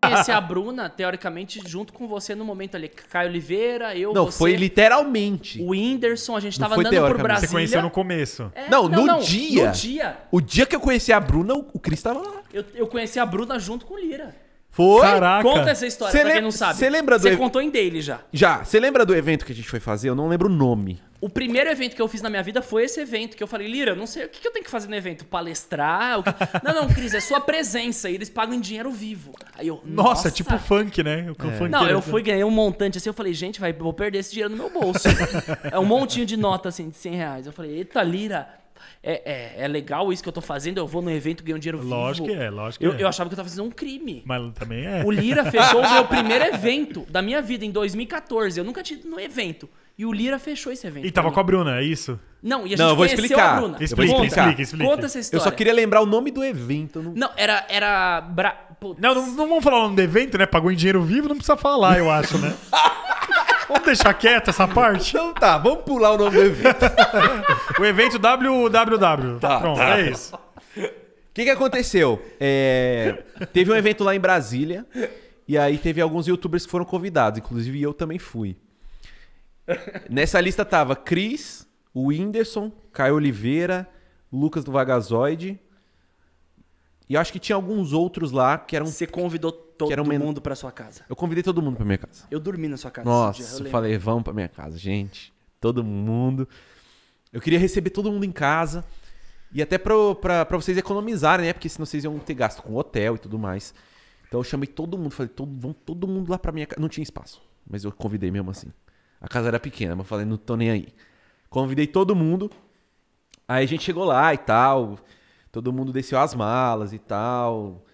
conheci é a Bruna, teoricamente, junto com você no momento ali. Caio Oliveira, eu, Não, você, foi literalmente. O Whindersson, a gente Não tava andando por Brasil. Você conheceu no começo. É, não, no dia. No dia. O dia que eu conheci a Bruna, o o Cris tava lá. Eu, eu conheci a Bruna junto com o Lira. Foi? Caraca. Conta essa história cê pra quem não sabe. Você lembra do... Você contou em dele já. Já. Você lembra do evento que a gente foi fazer? Eu não lembro o nome. O primeiro evento que eu fiz na minha vida foi esse evento, que eu falei, Lira, não sei, o que, que eu tenho que fazer no evento? Palestrar? Que... não, não, Cris, é sua presença, e eles pagam em dinheiro vivo. Aí eu, nossa... nossa tipo funk, né? O é. Não, né? eu fui, ganhei um montante assim, eu falei, gente, vai, vou perder esse dinheiro no meu bolso. é um montinho de nota, assim, de 100 reais. Eu falei, eita, Lira é, é, é, legal isso que eu tô fazendo, eu vou no evento, ganho dinheiro vivo. Lógico que é, lógico que eu, é. Eu achava que eu tava fazendo um crime. Mas também é. O Lira fechou o meu primeiro evento da minha vida, em 2014. Eu nunca tinha ido no evento. E o Lira fechou esse evento. E tava com a Bruna, é isso? Não, e a gente não, eu vou explicar. a Bruna. Explica, conta, explica, explica. Conta essa história. Eu só queria lembrar o nome do evento. Não, não era... era... Bra... Não, não, não, vamos falar o nome do evento, né? Pagou em dinheiro vivo, não precisa falar, eu acho, né? Vamos deixar quieta essa parte? Então tá, vamos pular o nome do evento. o evento WWW. Tá, tá, Pronto, tá. é isso. O que, que aconteceu? É, teve um evento lá em Brasília. E aí teve alguns youtubers que foram convidados. Inclusive eu também fui. Nessa lista tava Cris, o Whindersson, Caio Oliveira, Lucas do Vagazoide, e acho que tinha alguns outros lá que eram. Você convidou todo que eram men... mundo pra sua casa. Eu convidei todo mundo pra minha casa. Eu dormi na sua casa. Nossa, dia, eu, falei, vamos pra minha casa, gente. Todo mundo. Eu queria receber todo mundo em casa. E até pra, pra, pra vocês economizarem, né? Porque senão vocês iam ter gasto com hotel e tudo mais. Então eu chamei todo mundo, falei, todo, vão todo mundo lá pra minha casa. Não tinha espaço, mas eu convidei mesmo assim. A casa era pequena, mas eu falei, não tô nem aí. Convidei todo mundo. Aí a gente chegou lá e tal. Todo mundo desceu as malas e tal.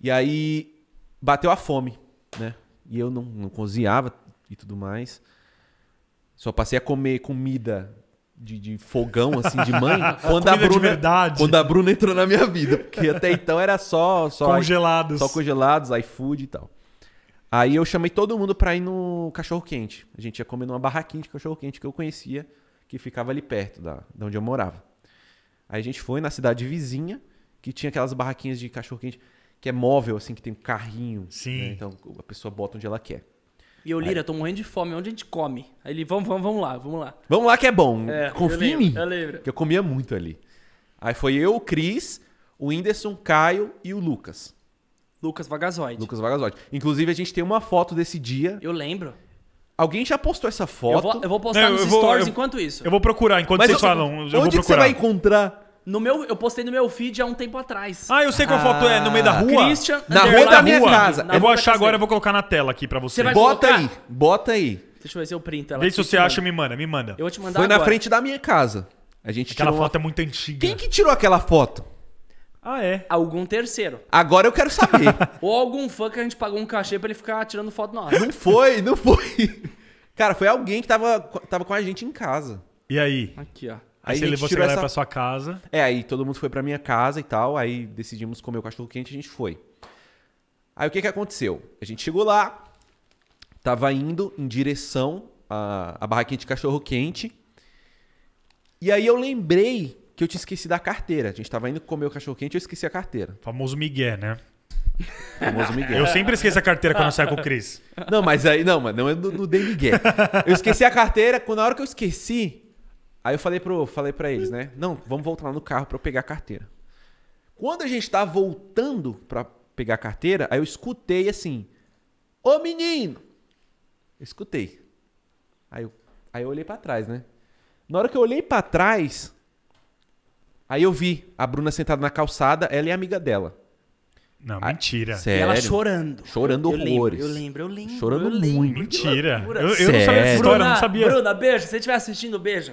E aí bateu a fome, né? E eu não, não cozinhava e tudo mais. Só passei a comer comida de, de fogão, assim, de mãe, quando a, Bruna, quando a Bruna entrou na minha vida. Porque até então era só. só congelados. Só congelados, iFood e tal. Aí eu chamei todo mundo pra ir no cachorro-quente. A gente ia comer numa barraquinha de cachorro-quente que eu conhecia, que ficava ali perto da, da onde eu morava. Aí a gente foi na cidade vizinha, que tinha aquelas barraquinhas de cachorro-quente, que é móvel, assim, que tem um carrinho. Né? Sim. Né? Então a pessoa bota onde ela quer. E eu, Lira, Aí. tô morrendo de fome. Onde a gente come? Aí ele, vamos, vamos, vamos lá, vamos lá. Vamos lá que é bom. É, Confia em mim. Eu lembro. Que eu comia muito ali. Aí foi eu, o Cris, o Whindersson, Caio e o Lucas. Lucas Vagazoide. Lucas Vagazoide. Inclusive, a gente tem uma foto desse dia. Eu lembro. Alguém já postou essa foto. Eu vou, eu vou postar Não, nos eu vou- stories eu- enquanto isso. Eu vou procurar enquanto Mas vocês eu- falam. Eu vou Onde você vai encontrar? No meu, eu postei no meu feed há um tempo atrás. Ah, eu sei qual foto é, no meio da ah, rua. Christian, Na rua da minha rua. casa. Na eu vou achar agora, e vou colocar na tela aqui pra você. Você Bota aí, bota aí. Deixa eu ver se eu printo ela. Vê se você acha, me manda, me manda. Eu vou te mandar Foi na frente da minha casa. A gente Aquela tirou uma- foto é muito antiga. Quem que tirou aquela foto? Ah, é? Algum terceiro. Agora eu quero saber. Ou algum fã que a gente pagou um cachê pra ele ficar tirando foto nossa. Não foi, não foi. Cara, foi alguém que tava, tava com a gente em casa. E aí? Aqui, ó. Aí, aí você levou essa galera essa... pra sua casa. É, aí todo mundo foi pra minha casa e tal. Aí decidimos comer o cachorro quente e a gente foi. Aí o que que aconteceu? A gente chegou lá, tava indo em direção à, à barraquinha de cachorro quente. E aí eu lembrei que eu tinha esquecido a carteira. A gente tava indo comer o cachorro-quente e eu esqueci a carteira. Famoso Miguel, né? Famoso Miguel. Eu sempre esqueço a carteira quando eu saio com o Cris. Não, mas aí, não, mano, não é no, no Day Miguel. Eu esqueci a carteira, quando na hora que eu esqueci, aí eu falei, pro, falei pra eles, né? Não, vamos voltar lá no carro pra eu pegar a carteira. Quando a gente tá voltando pra pegar a carteira, aí eu escutei assim: Ô menino! Eu escutei. Aí eu, aí eu olhei para trás, né? Na hora que eu olhei para trás, Aí eu vi a Bruna sentada na calçada, ela é amiga dela. Não, mentira. Sério? E ela chorando. Chorando eu horrores. Lembro, eu lembro, eu lembro. Chorando eu lembro, muito. Mentira. Eu, eu não sabia dessa história, Bruna, não sabia. Bruna, beijo. Se você estiver assistindo, beijo.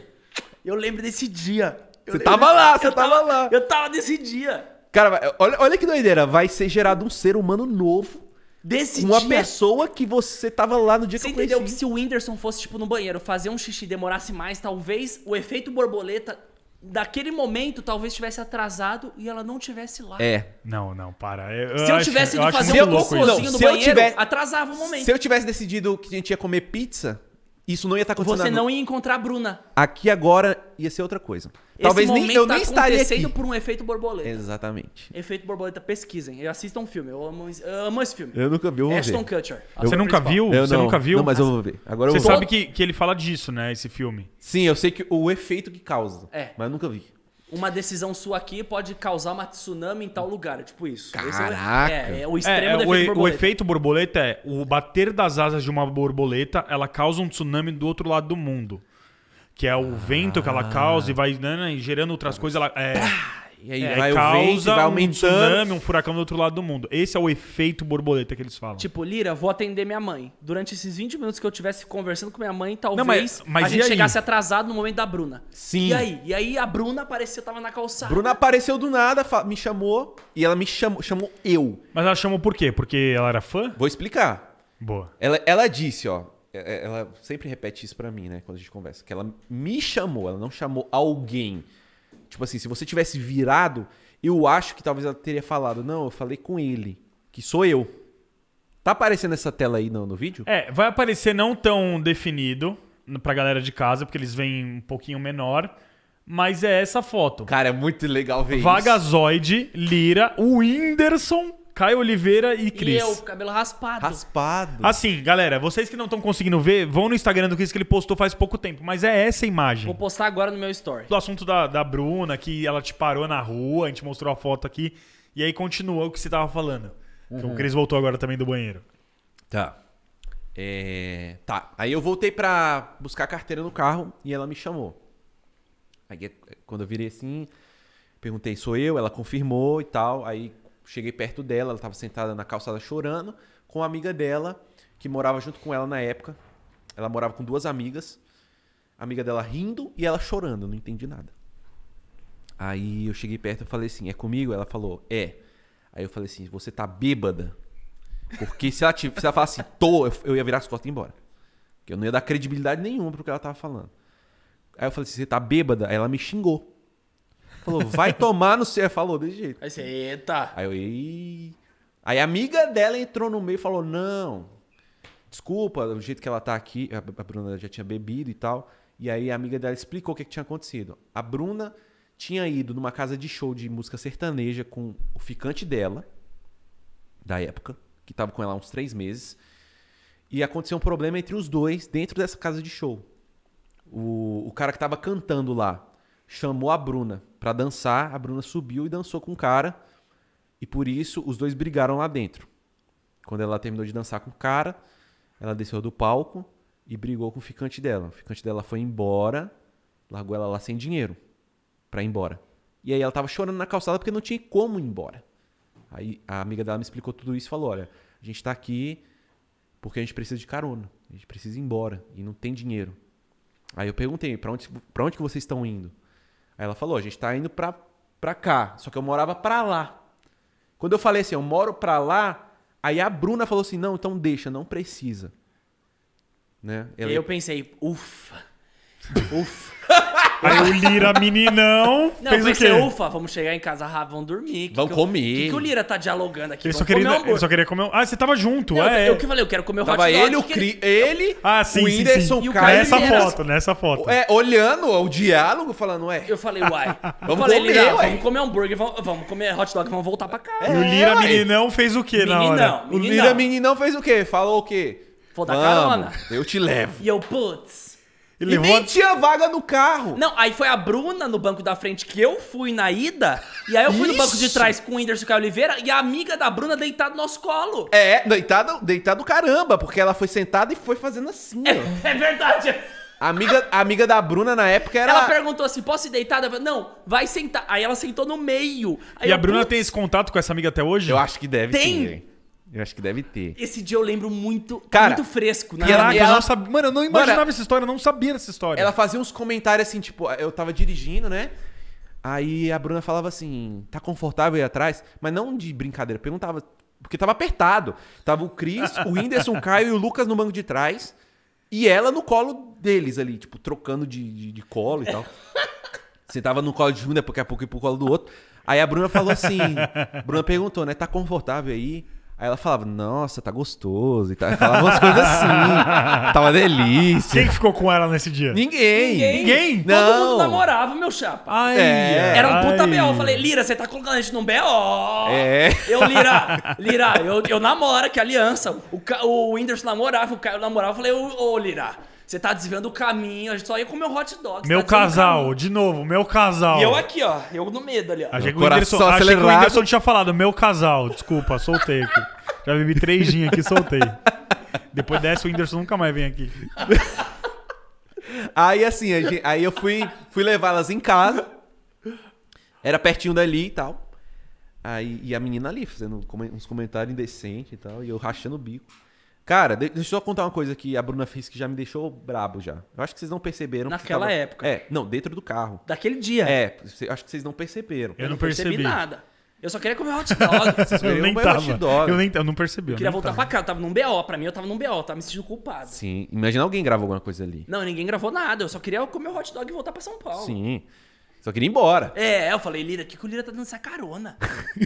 Eu lembro desse dia. Eu você tava lá, você tava, tava lá. Eu tava desse dia. Cara, olha, olha que doideira. Vai ser gerado um ser humano novo. Desse uma dia. pessoa que você tava lá no dia você que eu conheci. entendeu que se o Whindersson fosse, tipo, no banheiro, fazer um xixi demorasse mais, talvez o efeito borboleta daquele momento talvez tivesse atrasado e ela não tivesse lá. É. Não, não, para. Eu, se eu tivesse ido fazer um cocôzinho assim no banheiro, tivesse, atrasava o momento. Se eu tivesse decidido que a gente ia comer pizza, isso não ia estar acontecendo. Você não ia encontrar a Bruna. Aqui agora ia ser outra coisa. Esse Talvez nem, eu tá nem estaria aqui. por um efeito borboleta. Exatamente. Efeito borboleta, pesquisem. Eu assisto um filme. Eu amo, eu amo esse filme. Eu nunca vi, eu vou Ashton ver. Kutcher. Eu, ah, você nunca principal. viu? Eu você não, nunca viu? Não, mas eu vou ver. Agora você eu vou sabe ver. que, que ele fala disso, né? Esse filme. Sim, eu sei que o efeito que causa. É. Mas eu nunca vi uma decisão sua aqui pode causar uma tsunami em tal lugar. É tipo isso. É Caraca! É, é, o extremo é, é do efeito o, borboleta. O efeito borboleta é o bater das asas de uma borboleta, ela causa um tsunami do outro lado do mundo. Que é o ah. vento que ela causa e ah. vai né, né gerando outras ah. coisas. Ela, é... E aí é, vai causa o vento, vai aumentando. Um tsunami, um furacão do outro lado do mundo. Esse é o efeito borboleta que eles falam. Tipo, Lira, vou atender minha mãe. Durante esses 20 minutos que eu estivesse conversando com minha mãe, talvez Não, mas, mas a gente aí? chegasse atrasado no momento da Bruna. Sim. E aí? E aí a Bruna apareceu, tava na calçada. Bruna apareceu do nada, me chamou e ela me chamou, chamou eu. Mas ela chamou por quê? Porque ela era fã? Vou explicar. Boa. Ela, ela disse, ó, é, é, ela sempre repete isso para mim, né, quando a gente conversa, que ela me chamou, ela não chamou alguém. Tipo assim, se você tivesse virado, eu acho que talvez ela teria falado, não, eu falei com ele, que sou eu. Tá aparecendo essa tela aí no, no vídeo? É, vai aparecer não tão definido pra galera de casa, porque eles vêm um pouquinho menor. Mas é essa foto. Cara, é muito legal ver Vagazoide, isso. Vagazoide, Lira, o Whindersson Caio Oliveira e Cris. E eu, cabelo raspado. Raspado. Assim, galera, vocês que não estão conseguindo ver, vão no Instagram do Cris que ele postou faz pouco tempo, mas é essa imagem. Vou postar agora no meu story. Do assunto da, da Bruna, que ela te parou na rua, a gente mostrou a foto aqui. E aí continuou o que você tava falando. Uhum. O Cris voltou agora também do banheiro. Tá. É... Tá. Aí eu voltei pra buscar a carteira no carro e ela me chamou. Aí quando eu virei assim, perguntei, sou eu? Ela confirmou e tal. Aí cheguei perto dela, ela estava sentada na calçada chorando, com uma amiga dela, que morava junto com ela na época. Ela morava com duas amigas. A amiga dela rindo e ela chorando, não entendi nada. Aí eu cheguei perto e falei assim: é comigo? Ela falou: é. Aí eu falei assim: você tá bêbada? Porque se ela, se ela falasse tô, eu ia virar as costas e ir embora. Porque eu não ia dar credibilidade nenhuma pro que ela tava falando. Aí eu falei assim: você tá bêbada? Aí ela me xingou. Falou, vai tomar no céu. Falou desse jeito. Aí você, eita. Aí eu, Ei. Aí a amiga dela entrou no meio e falou, não, desculpa, do jeito que ela tá aqui, a Bruna já tinha bebido e tal. E aí a amiga dela explicou o que, que tinha acontecido. A Bruna tinha ido numa casa de show de música sertaneja com o ficante dela, da época, que tava com ela há uns três meses. E aconteceu um problema entre os dois dentro dessa casa de show. O, o cara que tava cantando lá chamou a Bruna para dançar. A Bruna subiu e dançou com o cara. E por isso os dois brigaram lá dentro. Quando ela terminou de dançar com o cara, ela desceu do palco e brigou com o ficante dela. O ficante dela foi embora, largou ela lá sem dinheiro para ir embora. E aí ela tava chorando na calçada porque não tinha como ir embora. Aí a amiga dela me explicou tudo isso e falou: olha, a gente tá aqui porque a gente precisa de carona, a gente precisa ir embora e não tem dinheiro. Aí eu perguntei: para onde, pra onde que vocês estão indo? Aí ela falou: a gente tá indo pra, pra cá. Só que eu morava pra lá. Quando eu falei assim, eu moro pra lá, aí a Bruna falou assim: não, então deixa, não precisa. Né? Ela... Eu pensei, ufa, ufa. Aí o Lira, meninão, não, fez pensei, o quê? ufa, vamos chegar em casa vamos dormir. vamos que comer. O que, que, o Lira tá dialogando aqui? Ele só, queria, comer. ele só queria comer um... Ah, você tava junto, não, é. Eu, eu que falei, eu quero comer o tava hot dog. ele, o Cri... ele, ah, sim, o Whindersson, o cara. Nessa foto, nessa foto. É, olhando o diálogo, falando, ué... Eu falei, uai. vamos falei, comer, Lira, vamos comer hambúrguer, vamos, vamos, comer hot dog, vamos voltar pra casa. É, e o Lira, é, ué. meninão, fez o quê na hora? O Lira, meninão, fez o quê? Falou o quê? Vou dar carona. Eu te levo. E eu, putz... E, levou... nem tinha vaga no carro. Não, aí foi a Bruna no banco da frente que eu fui na ida. E aí eu fui no banco de trás com o Whindersson Caio Oliveira e a amiga da Bruna deitada no nosso colo. É, deitada deitado caramba, porque ela foi sentada e foi fazendo assim. É, é verdade. A amiga, a amiga da Bruna na época era. Ela perguntou assim: posso ir deitada? não, vai sentar. Aí ela sentou no meio. Aí e eu, a Bruna putz... tem esse contato com essa amiga até hoje? Eu acho que deve. Tem. Sim, eu acho que deve ter. Esse dia eu lembro muito, tá Cara, muito fresco. Né? Caraca, ela... eu não sabia. Mano, eu não imaginava Mano, essa história, eu não sabia dessa história. Ela fazia uns comentários assim, tipo, eu tava dirigindo, né? Aí a Bruna falava assim, tá confortável aí atrás? Mas não de brincadeira, perguntava, porque tava apertado. Tava o Cris, o Whindersson, o Caio e o Lucas no banco de trás. E ela no colo deles ali, tipo, trocando de, de, de colo e tal. Você tava no colo de um, daqui né? a é pouco ia pro colo do outro. Aí a Bruna falou assim, Bruna perguntou, né, tá confortável aí? Aí ela falava, nossa, tá gostoso. E tal, falava umas coisas assim. tava uma delícia. Quem ficou com ela nesse dia? Ninguém. Ninguém? Ninguém? Todo não. mundo namorava, meu chapa. Ai, é, Era um puta B.O. Eu falei, Lira, você tá colocando a gente num B.O. É. Eu, Lira, Lira, eu, eu namoro, que aliança. O, o Whindersson namorava, o Caio namorava. Eu falei, ô, ô Lira... Você tá desviando o caminho, a gente só ia comer um hot dog. Meu tá casal, de novo, meu casal. E eu aqui, ó, eu no medo ali, ó. A gente, o Whindersson, achei que o Whindersson tinha falado, meu casal, desculpa, soltei aqui. Já bebi três gin aqui, soltei. Depois dessa o Whindersson nunca mais vem aqui. aí assim, gente, aí eu fui, fui levá-las em casa. Era pertinho dali e tal. Aí, e a menina ali fazendo uns comentários indecentes e tal, e eu rachando o bico. Cara, deixa eu só contar uma coisa que a Bruna fez que já me deixou brabo já. Eu acho que vocês não perceberam. Naquela tava... época. É, não, dentro do carro. Daquele dia. É, acho que vocês não perceberam. Eu, eu não percebi. percebi nada. Eu só queria comer hot dog. Vocês eu nem tava. Hot dog. Eu nem eu não percebi. Eu queria voltar tava. pra casa. Eu tava num BO. Pra mim, eu tava num BO. Eu tava me sentindo culpado. Sim. Imagina alguém gravou alguma coisa ali. Não, ninguém gravou nada. Eu só queria comer hot dog e voltar pra São Paulo. Sim. Só queria ir embora. É, eu falei, Lira, o que, que o Lira tá dando essa carona?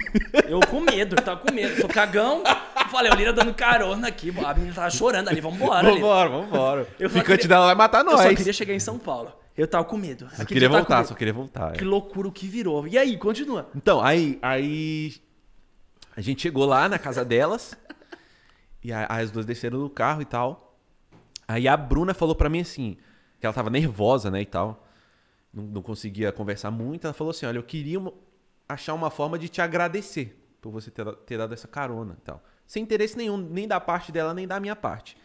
eu com medo, eu tá tava com medo. Sou cagão. Eu falei, o Lira dando carona aqui. A menina tava chorando ali, vambora. Vambora, vambora. O ficante dela vai matar nós. Eu só queria chegar em São Paulo. Eu tava com medo. Só queria tá voltar, só queria voltar. É. Que loucura o que virou. E aí, continua. Então, aí, aí. A gente chegou lá na casa delas. e as duas desceram do carro e tal. Aí a Bruna falou para mim assim, que ela tava nervosa, né, e tal não, não conseguia conversar muito. Ela falou assim: olha, eu queria uma, achar uma forma de te agradecer por você ter, ter dado essa carona e tal. Sem interesse nenhum, nem da parte dela, nem da minha parte.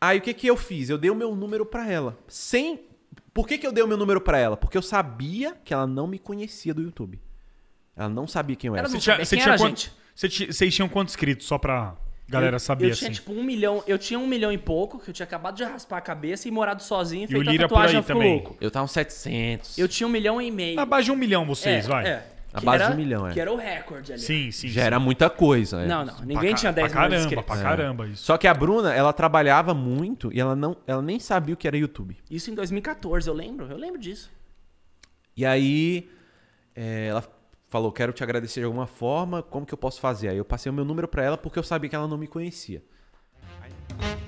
Aí o que, que eu fiz? Eu dei o meu número para ela. Sem. Por que, que eu dei o meu número para ela? Porque eu sabia que ela não me conhecia do YouTube. Ela não sabia quem eu era. você tinha, Vocês tinham quantos inscritos só pra. Galera eu, sabia, Eu tinha assim. tipo um milhão, eu tinha um milhão e pouco, que eu tinha acabado de raspar a cabeça e morado sozinho, e o Lira por aí também. Louco. Eu tava uns 700. Eu tinha um milhão e meio. Abaixo de um milhão vocês, é, vai. É. Abaixo de um milhão, é. Que era o recorde ali. Sim, sim. Já sim. era muita coisa. né? Não, não. Ninguém pra tinha 10 pra caramba, é. Pra caramba, isso. Só que a Bruna, ela trabalhava muito e ela, não, ela nem sabia o que era YouTube. Isso em 2014, eu lembro. Eu lembro disso. E aí, é, ela falou, quero te agradecer de alguma forma, como que eu posso fazer? Aí eu passei o meu número para ela porque eu sabia que ela não me conhecia. Aí...